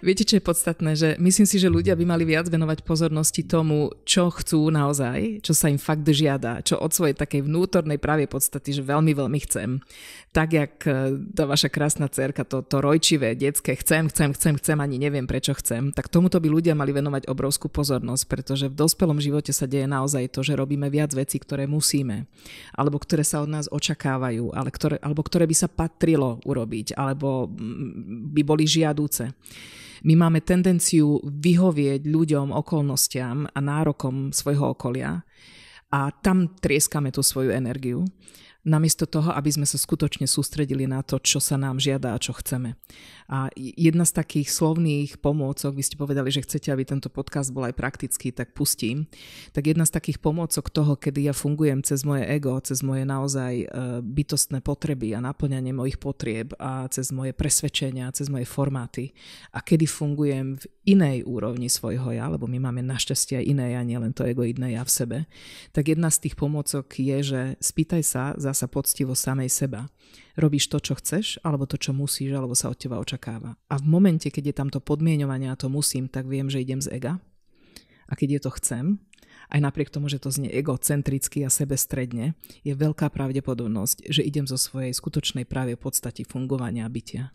Viete, čo je podstatné? Že myslím si, že ľudia by mali viac venovať pozornosti tomu, čo chcú naozaj, čo sa im fakt žiada, čo od svojej takej vnútornej práve podstaty, že veľmi, veľmi chcem. Tak, jak e, tá vaša krásna cerka, to, to rojčivé, detské, chcem, chcem, chcem, chcem, ani neviem, prečo chcem, tak tomuto by ľudia mali venovať obrovskú pozornosť, pretože v dospelom živote sa deje naozaj to, že robíme viac vecí, ktoré musíme, alebo ktoré sa od nás očakávajú, ale ktoré, alebo ktoré by sa patrilo urobiť, alebo mm, by boli žiadúce. My máme tendenciu vyhovieť ľuďom, okolnostiam a nárokom svojho okolia a tam trieskame tú svoju energiu namiesto toho, aby sme sa skutočne sústredili na to, čo sa nám žiada a čo chceme. A jedna z takých slovných pomôcok, vy ste povedali, že chcete, aby tento podcast bol aj praktický, tak pustím. Tak jedna z takých pomôcok toho, kedy ja fungujem cez moje ego, cez moje naozaj e, bytostné potreby a naplňanie mojich potrieb a cez moje presvedčenia, cez moje formáty a kedy fungujem v inej úrovni svojho ja, lebo my máme našťastie aj iné ja, nielen to egoidné ja v sebe, tak jedna z tých pomôcok je, že spýtaj sa za nachádza sa poctivo samej seba. Robíš to, čo chceš, alebo to, čo musíš, alebo sa od teba očakáva. A v momente, keď je tamto podmienovanie a to musím, tak viem, že idem z ega. A keď je to chcem, aj napriek tomu, že to znie egocentricky a sebestredne, je veľká pravdepodobnosť, že idem zo svojej skutočnej práve podstati fungovania a bytia.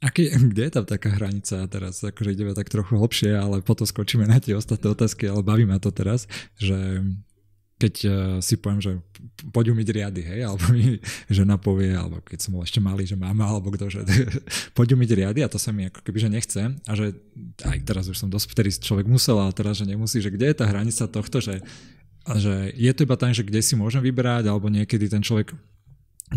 kde je tam taká hranica teraz? Akože ideme tak trochu hlbšie, ale potom skočíme na tie ostatné otázky, ale baví ma to teraz, že keď e, si poviem, že poď umyť riady, hej, alebo mi žena povie, alebo keď som bol ešte malý, že mama, alebo kto, že poď umyť riady a to sa mi ako keby, že nechce a že aj teraz už som dosť, vtedy človek musel, ale teraz, že nemusí, že kde je tá hranica tohto, že, že je to iba tak, že kde si môžem vybrať, alebo niekedy ten človek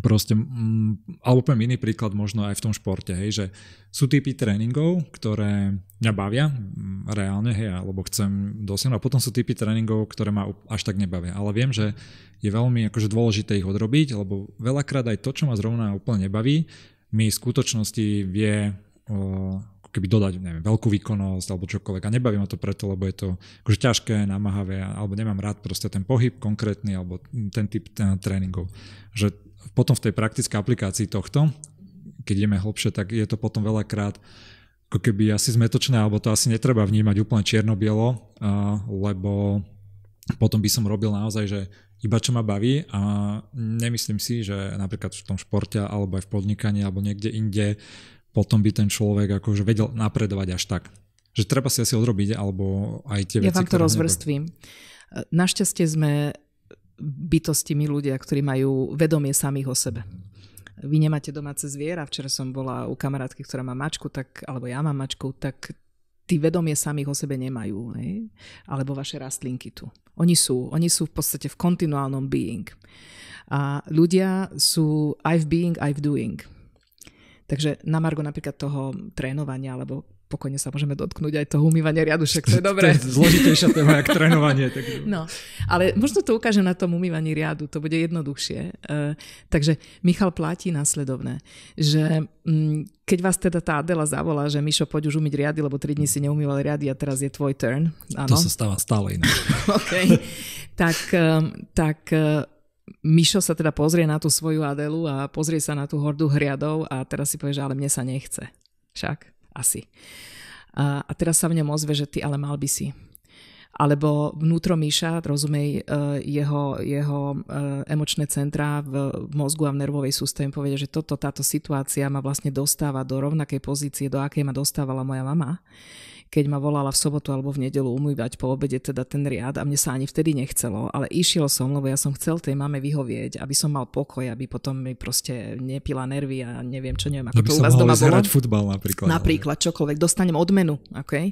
proste, mm, alebo poviem iný príklad možno aj v tom športe, hej, že sú typy tréningov, ktoré mňa bavia mm, reálne, hej, alebo chcem dosiahnuť, a potom sú typy tréningov, ktoré ma až tak nebavia. Ale viem, že je veľmi akože dôležité ich odrobiť, lebo veľakrát aj to, čo ma zrovna úplne nebaví, mi v skutočnosti vie uh, keby dodať, neviem, veľkú výkonnosť alebo čokoľvek. A nebaví ma to preto, lebo je to akože ťažké, namáhavé, alebo nemám rád proste ten pohyb konkrétny alebo ten typ tréningov. Že potom v tej praktickej aplikácii tohto, keď ideme hlbšie, tak je to potom veľakrát ako keby asi zmetočné, alebo to asi netreba vnímať úplne čierno-bielo, lebo potom by som robil naozaj, že iba čo ma baví a nemyslím si, že napríklad v tom športe alebo aj v podnikaní alebo niekde inde potom by ten človek akože vedel napredovať až tak. Že treba si asi odrobiť alebo aj tie ja veci. Ja vám to rozvrstvím. Nebo... Našťastie sme bytostimi ľudia, ktorí majú vedomie samých o sebe. Vy nemáte domáce zviera, včera som bola u kamarátky, ktorá má mačku, tak, alebo ja mám mačku, tak tí vedomie samých o sebe nemajú. Ne? Alebo vaše rastlinky tu. Oni sú, oni sú v podstate v kontinuálnom being. A ľudia sú aj v being, aj v doing. Takže na Margo napríklad toho trénovania alebo pokojne sa môžeme dotknúť aj toho umývania riadu, však to je dobré. To je zložitejšia téma, jak trénovanie. Tak... No, ale možno to ukážem na tom umývaní riadu, to bude jednoduchšie. Uh, takže Michal platí následovné, že um, keď vás teda tá Adela zavolá, že Mišo, poď už umyť riady, lebo tri dní si neumýval riady a teraz je tvoj turn. To sa stáva stále iné. ok, Tak, um, tak uh, Mišo sa teda pozrie na tú svoju Adelu a pozrie sa na tú hordu hriadov a teraz si povie, že ale mne sa nechce. Však. Asi. A, a teraz sa v ňom ozve, že ty ale mal by si. Alebo vnútro Míša, rozumej, e, jeho, jeho e, emočné centra v mozgu a v nervovej sústave povedia, že toto, táto situácia ma vlastne dostáva do rovnakej pozície, do akej ma dostávala moja mama keď ma volala v sobotu alebo v nedelu umývať po obede teda ten riad a mne sa ani vtedy nechcelo, ale išiel som, lebo ja som chcel tej mame vyhovieť, aby som mal pokoj, aby potom mi proste nepila nervy a neviem čo, neviem, ako aby to u vás doma bolo. futbal napríklad. Napríklad, čokoľvek, dostanem odmenu, okay?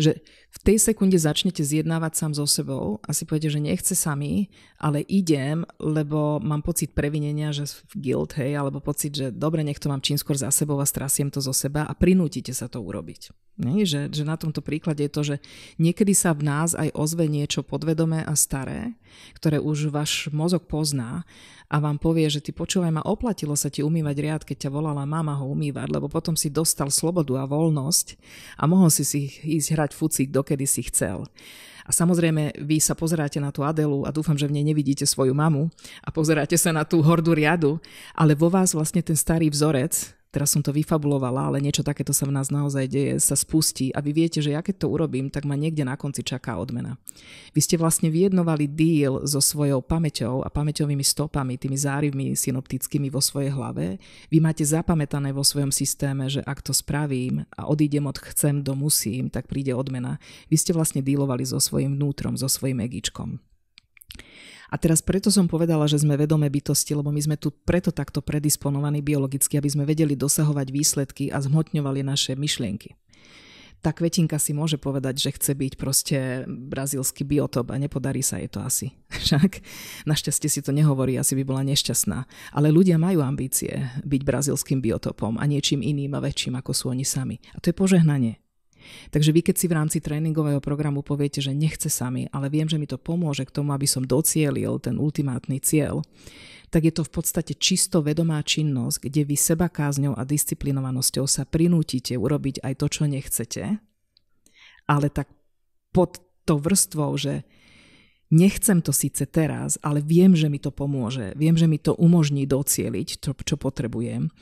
že v tej sekunde začnete zjednávať sám so sebou a si poviete, že nechce sami, ale idem, lebo mám pocit previnenia, že guilt, hej, alebo pocit, že dobre, nech to mám čím skôr za sebou a strasiem to zo seba a prinútite sa to urobiť. Nie? Že, že na tomto príklade je to, že niekedy sa v nás aj ozve niečo podvedomé a staré, ktoré už váš mozog pozná a vám povie, že ty počúvaj ma, oplatilo sa ti umývať riad, keď ťa volala mama ho umývať, lebo potom si dostal slobodu a voľnosť a mohol si si ísť hrať fucík do dokedy si chcel. A samozrejme, vy sa pozeráte na tú Adelu a dúfam, že v nej nevidíte svoju mamu a pozeráte sa na tú hordu riadu, ale vo vás vlastne ten starý vzorec teraz som to vyfabulovala, ale niečo takéto sa v nás naozaj deje, sa spustí a vy viete, že ja keď to urobím, tak ma niekde na konci čaká odmena. Vy ste vlastne vyjednovali deal so svojou pamäťou a pamäťovými stopami, tými zárivmi synoptickými vo svojej hlave. Vy máte zapamätané vo svojom systéme, že ak to spravím a odídem od chcem do musím, tak príde odmena. Vy ste vlastne dealovali so svojím vnútrom, so svojím egičkom. A teraz preto som povedala, že sme vedomé bytosti, lebo my sme tu preto takto predisponovaní biologicky, aby sme vedeli dosahovať výsledky a zhmotňovali naše myšlienky tá kvetinka si môže povedať, že chce byť proste brazílsky biotop a nepodarí sa jej to asi. Však našťastie si to nehovorí, asi by bola nešťastná. Ale ľudia majú ambície byť brazílským biotopom a niečím iným a väčším, ako sú oni sami. A to je požehnanie. Takže vy, keď si v rámci tréningového programu poviete, že nechce sami, ale viem, že mi to pomôže k tomu, aby som docielil ten ultimátny cieľ, tak je to v podstate čisto vedomá činnosť, kde vy seba kázňou a disciplinovanosťou sa prinútite urobiť aj to, čo nechcete, ale tak pod to vrstvou, že nechcem to síce teraz, ale viem, že mi to pomôže, viem, že mi to umožní docieliť to, čo potrebujem.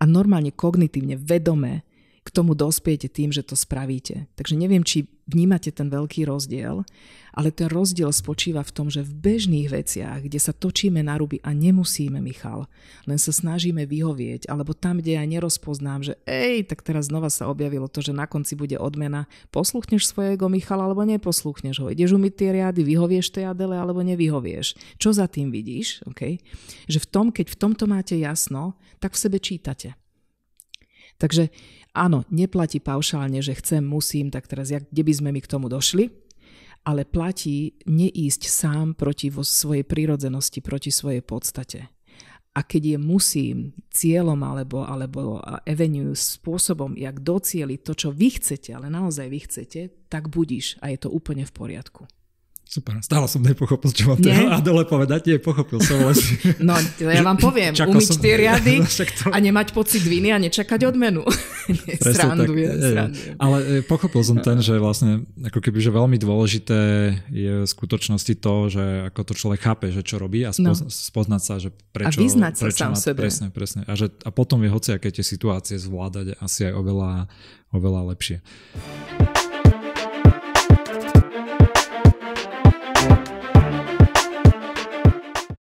A normálne kognitívne, vedome k tomu dospiete tým, že to spravíte. Takže neviem, či vnímate ten veľký rozdiel, ale ten rozdiel spočíva v tom, že v bežných veciach, kde sa točíme na ruby a nemusíme, Michal, len sa snažíme vyhovieť, alebo tam, kde ja nerozpoznám, že ej, tak teraz znova sa objavilo to, že na konci bude odmena, posluchneš svojego Michala alebo neposluchneš ho, ideš umyť tie riady, vyhovieš tej Adele alebo nevyhovieš. Čo za tým vidíš? Okay? Že v tom, keď v tomto máte jasno, tak v sebe čítate. Takže áno, neplatí paušálne, že chcem, musím, tak teraz jak, kde by sme my k tomu došli, ale platí neísť sám proti vo svojej prírodzenosti, proti svojej podstate. A keď je musím cieľom alebo, alebo avenue spôsobom, jak docieliť to, čo vy chcete, ale naozaj vy chcete, tak budíš a je to úplne v poriadku. Super, stále som nepochopil, čo vám teda Adele povedať, nie, pochopil som. Ale... Vlastne. No, ja vám poviem, umyť som... tie riady no, to... a nemať pocit viny a nečakať odmenu. sranduje, sranduje. Ale e, pochopil som ten, že vlastne ako keby, že veľmi dôležité je v skutočnosti to, že ako to človek chápe, že čo robí a spoz, no. spoznať sa, že prečo. A vyznať prečo sa sám má, sebe. Presne, presne. A, že, a potom je hoci, aké tie situácie zvládať asi aj oveľa, oveľa lepšie.